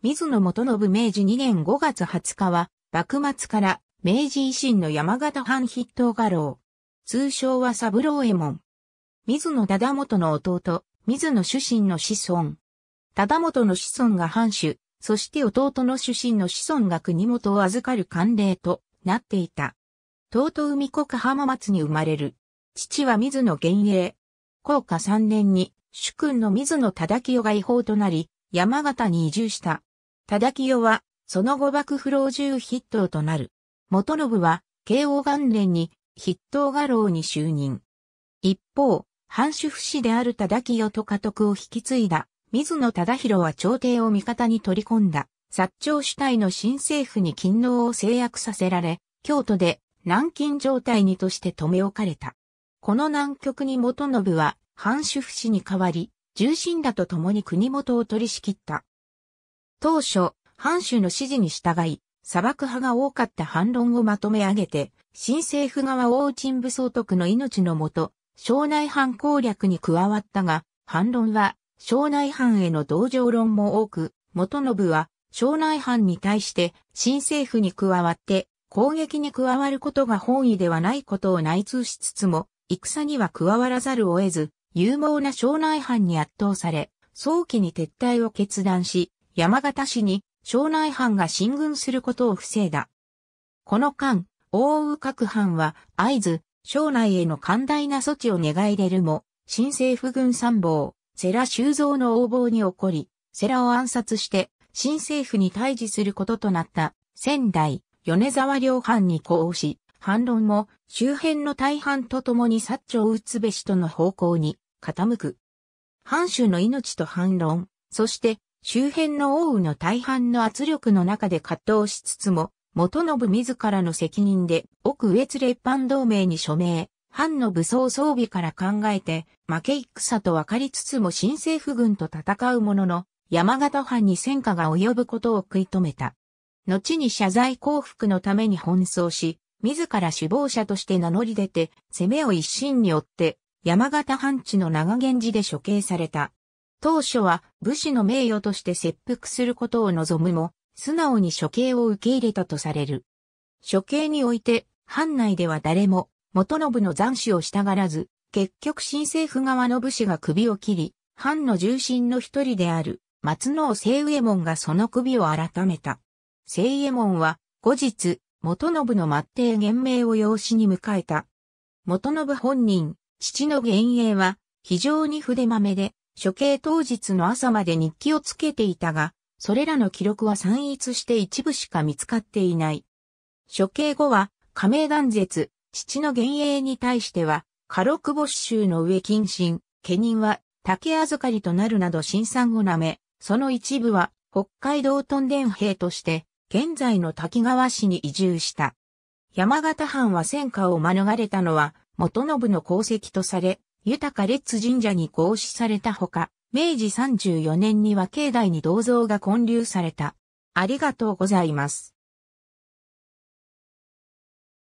水野元信明治2年5月20日は、幕末から明治維新の山形藩筆頭画廊。通称は三郎右衛門。水野忠元の弟、水野主身の子孫。忠元の子孫が藩主、そして弟の主身の子孫が国元を預かる慣例となっていた。東海国浜松に生まれる。父は水野源栄。高下3年に主君の水野忠清が違法となり、山形に移住した。忠清は、その後幕府老中筆頭となる。元信は、慶応元年に、筆頭画廊に就任。一方、藩主不死である忠清と家督を引き継いだ、水野忠弘は朝廷を味方に取り込んだ、薩長主体の新政府に勤労を制約させられ、京都で軟禁状態にとして留め置かれた。この南極に元信は、藩主不死に代わり、重臣らと共に国元を取り仕切った。当初、藩主の指示に従い、砂漠派が多かった反論をまとめ上げて、新政府側王鎮武総督の命のもと、省内藩攻略に加わったが、反論は、省内藩への同情論も多く、元信は、省内藩に対して、新政府に加わって、攻撃に加わることが本意ではないことを内通しつつも、戦には加わらざるを得ず、有望な省内藩に圧倒され、早期に撤退を決断し、山形市に庄内藩が進軍することを防いだ。この間、大宇各藩は会津、庄内への寛大な措置を願い出るも、新政府軍参謀、世良修造の横暴に起こり、世良を暗殺して、新政府に対峙することとなった仙台、米沢両藩に呼応し、反論も周辺の大藩と共に薩長打つべしとの方向に傾く。藩主の命と反論、そして周辺の奥羽の大半の圧力の中で葛藤しつつも、元信自らの責任で奥越列藩同盟に署名、藩の武装装備から考えて、負け戦と分かりつつも新政府軍と戦うものの、山形藩に戦火が及ぶことを食い止めた。後に謝罪降伏のために奔走し、自ら首謀者として名乗り出て、攻めを一心に追って、山形藩地の長源寺で処刑された。当初は武士の名誉として切腹することを望むも、素直に処刑を受け入れたとされる。処刑において、藩内では誰も、元信の残首を従らず、結局新政府側の武士が首を切り、藩の重臣の一人である、松野清右衛門がその首を改めた。清右衛門は、後日、元信の末帝元明を養子に迎えた。元信本人、父の元栄は、非常に筆まめで、処刑当日の朝まで日記をつけていたが、それらの記録は散逸して一部しか見つかっていない。処刑後は、加盟断絶、父の幻影に対しては、家禄没収の上謹慎、家人は竹預かりとなるなど新産を舐め、その一部は北海道屯田兵として、現在の滝川市に移住した。山形藩は戦火を免れたのは、元信の功績とされ、豊か列神社に合祀されたほか、明治34年には境内に銅像が建立された。ありがとうございます。